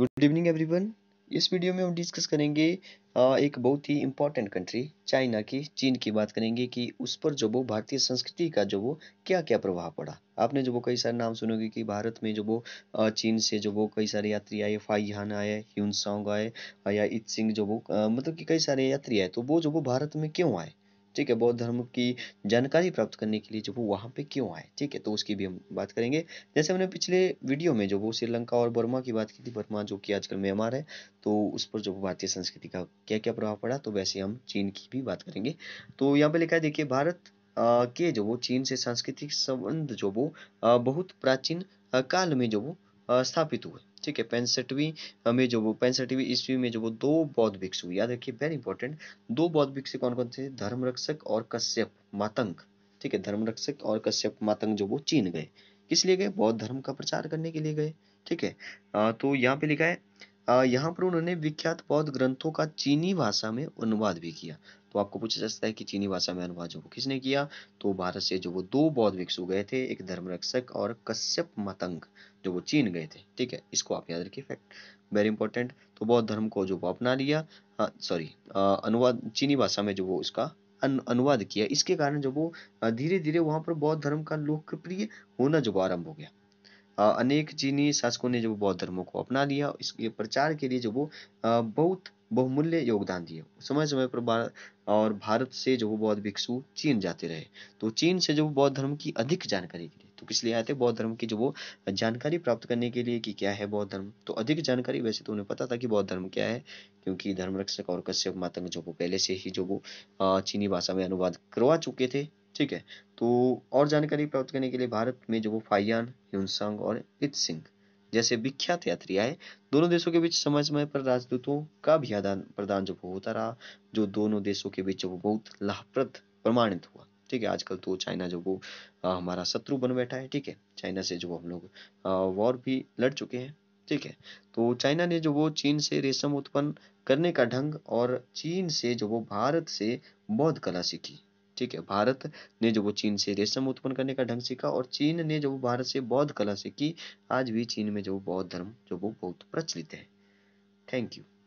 good evening everyone इस video में हम डिस्कस करेंगे एक बहुत ही इम्पोर्टेंट कंट्री चाइना की चीन की बात करेंगे कि उस पर जो वो भारतीय संस्कृति का जो वो क्या क्या प्रभाव पड़ा आपने जो वो कई सारे नाम सुनोगे कि भारत में जो वो चीन से जो वो कई सारे यात्री आए फाइहान आए ह्यून सॉन्ग आए या इत सिंह जो वो मतलब कि कई सारे यात्री आए तो वो जो वो भारत में क्यों आए ठीक है बौद्ध धर्म की जानकारी प्राप्त करने के लिए जो वो वहाँ पे क्यों आए ठीक है तो उसकी भी हम बात करेंगे जैसे हमने पिछले वीडियो में जो वो श्रीलंका और बर्मा की बात की थी बर्मा जो कि आजकल म्यांमार है तो उस पर जो भारतीय संस्कृति का क्या क्या प्रभाव पड़ा तो वैसे हम चीन की भी बात करेंगे तो यहाँ पे लिखा है देखिए भारत के जो वो चीन से सांस्कृतिक संबंध जो वो बहुत प्राचीन काल में जो वो स्थापित हुए ठीक है पैंसठवीं में जो वो पैंसठवीं ईस्वी में जो वो दो बौद्ध भिक्षु याद रखिए वेरी इंपॉर्टेंट दो बौद्ध भिक्षु कौन कौन थे रक्षक और कश्यप मातंग ठीक है धर्म रक्षक और कश्यप मातंग जो वो चीन गए किस लिए गए बौद्ध धर्म का प्रचार करने के लिए गए ठीक है तो यहाँ पे लिखा है यहाँ पर उन्होंने विख्यात बौद्ध ग्रंथों का चीनी भाषा में अनुवाद भी किया तो आपको पूछा जा सकता है कि चीनी भाषा में अनुवाद जो किसने किया तो भारत से जो वो दो बौद्ध भिक्षु गए थे एक धर्मरक्षक और कश्यप मतंग जो वो चीन गए थे ठीक है इसको आप याद रखिए फैक्ट वेरी इंपॉर्टेंट तो बौद्ध धर्म को जो वो अपना लिया सॉरी हाँ, अनुवाद चीनी भाषा में जो वो उसका अनुवाद किया इसके कारण जो वो धीरे धीरे वहां पर बौद्ध धर्म का लोकप्रिय होना जो आरंभ हो गया अनेक चीनी शासकों ने जो बौद्ध धर्मों को अपना लिया इसके प्रचार के लिए जो वो बहुत बहुमूल्य योगदान दिए समय समय पर भार, और भारत से जो बौद्ध भिक्षु चीन जाते रहे तो चीन से जो बौद्ध धर्म की अधिक जानकारी के लिए तो किस लिए आए थे बौद्ध धर्म की जो वो जानकारी प्राप्त करने के लिए कि क्या है बौद्ध धर्म तो अधिक जानकारी वैसे तो उन्हें पता था कि बौद्ध धर्म क्या है क्योंकि धर्मरक्षक और कश्यप मातंग जो वो पहले से ही जो वो चीनी भाषा में अनुवाद करवा चुके थे ठीक है तो और जानकारी प्राप्त करने के लिए भारत में जो फाइयान ह्यूनसंग और इत सिंह जैसे विख्यात यात्री आए दोनों देशों के बीच समय समय पर राजदूतों का भी आदान प्रदान जो होता रहा जो दोनों देशों के बीच वो बहुत लाभप्रद प्रमाणित हुआ ठीक है आजकल तो चाइना जो वो आ, हमारा शत्रु बन बैठा है ठीक है चाइना से जो हम लोग वॉर भी लड़ चुके हैं ठीक है तो चाइना ने जो वो चीन से रेशम उत्पन्न करने का ढंग और चीन से जो वो भारत से बौद्ध कला सीखी ठीक है भारत ने जो वो चीन से रेशम उत्पन्न करने का ढंग सीखा और चीन ने जो भारत से बौद्ध कला सीखी आज भी चीन में जो बौद्ध धर्म जो वो बहुत प्रचलित है थैंक यू